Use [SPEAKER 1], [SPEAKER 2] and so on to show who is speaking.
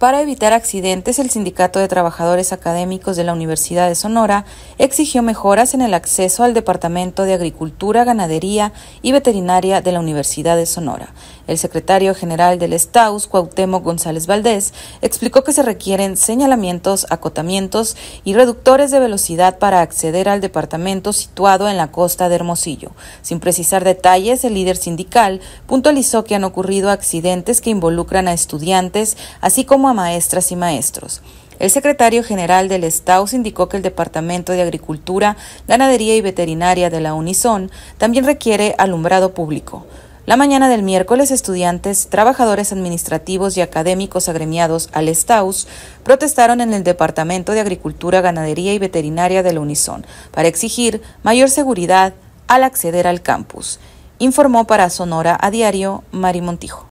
[SPEAKER 1] Para evitar accidentes, el Sindicato de Trabajadores Académicos de la Universidad de Sonora exigió mejoras en el acceso al Departamento de Agricultura, Ganadería y Veterinaria de la Universidad de Sonora. El secretario general del STAUS, Cuauhtémoc González Valdés, explicó que se requieren señalamientos, acotamientos y reductores de velocidad para acceder al departamento situado en la costa de Hermosillo. Sin precisar detalles, el líder sindical puntualizó que han ocurrido accidentes que involucran a estudiantes, así como maestras y maestros. El secretario general del STAUS indicó que el Departamento de Agricultura, Ganadería y Veterinaria de la Unison también requiere alumbrado público. La mañana del miércoles, estudiantes, trabajadores administrativos y académicos agremiados al STAUS protestaron en el Departamento de Agricultura, Ganadería y Veterinaria de la Unison para exigir mayor seguridad al acceder al campus, informó para Sonora a diario Mari Montijo.